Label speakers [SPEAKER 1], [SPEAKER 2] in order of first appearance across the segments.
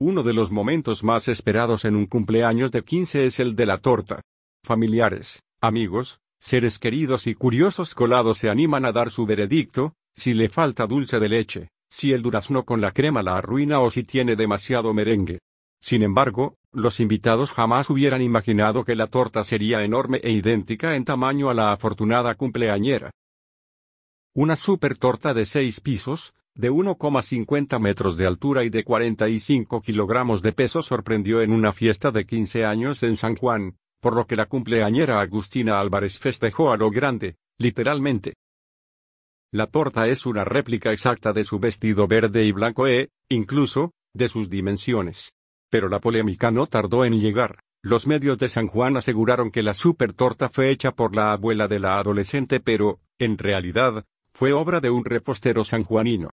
[SPEAKER 1] Uno de los momentos más esperados en un cumpleaños de 15 es el de la torta. Familiares, amigos, seres queridos y curiosos colados se animan a dar su veredicto, si le falta dulce de leche, si el durazno con la crema la arruina o si tiene demasiado merengue. Sin embargo, los invitados jamás hubieran imaginado que la torta sería enorme e idéntica en tamaño a la afortunada cumpleañera. Una super torta de seis pisos, de 1,50 metros de altura y de 45 kilogramos de peso sorprendió en una fiesta de 15 años en San Juan, por lo que la cumpleañera Agustina Álvarez festejó a lo grande, literalmente. La torta es una réplica exacta de su vestido verde y blanco e, incluso, de sus dimensiones. Pero la polémica no tardó en llegar. Los medios de San Juan aseguraron que la super torta fue hecha por la abuela de la adolescente, pero, en realidad, fue obra de un repostero sanjuanino.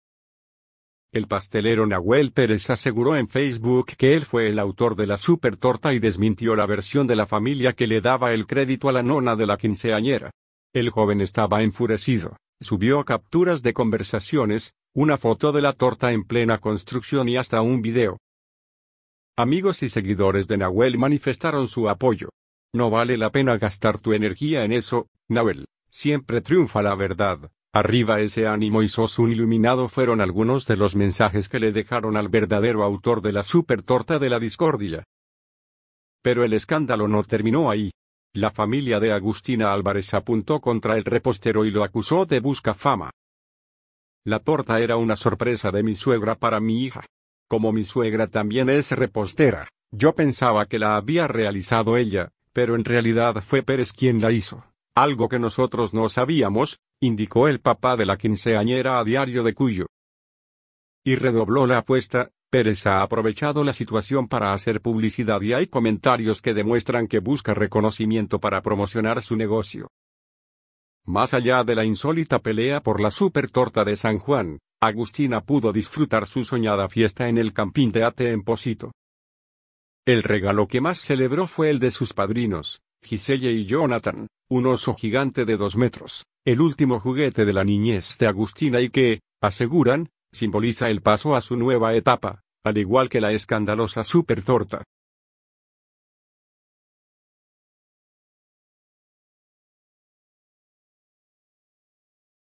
[SPEAKER 1] El pastelero Nahuel Pérez aseguró en Facebook que él fue el autor de la super torta y desmintió la versión de la familia que le daba el crédito a la nona de la quinceañera. El joven estaba enfurecido, subió capturas de conversaciones, una foto de la torta en plena construcción y hasta un video. Amigos y seguidores de Nahuel manifestaron su apoyo. No vale la pena gastar tu energía en eso, Nahuel, siempre triunfa la verdad. Arriba ese ánimo y sos un iluminado fueron algunos de los mensajes que le dejaron al verdadero autor de la super torta de la discordia. Pero el escándalo no terminó ahí. La familia de Agustina Álvarez apuntó contra el repostero y lo acusó de busca fama. La torta era una sorpresa de mi suegra para mi hija. Como mi suegra también es repostera, yo pensaba que la había realizado ella, pero en realidad fue Pérez quien la hizo. Algo que nosotros no sabíamos, indicó el papá de la quinceañera a diario de Cuyo. Y redobló la apuesta, Pérez ha aprovechado la situación para hacer publicidad y hay comentarios que demuestran que busca reconocimiento para promocionar su negocio. Más allá de la insólita pelea por la super torta de San Juan, Agustina pudo disfrutar su soñada fiesta en el Campín de Ate en Posito. El regalo que más celebró fue el de sus padrinos, Giselle y Jonathan, un oso gigante de dos metros, el último juguete de la niñez de Agustina y que, aseguran, simboliza el paso a su nueva etapa, al igual que la escandalosa Super Torta.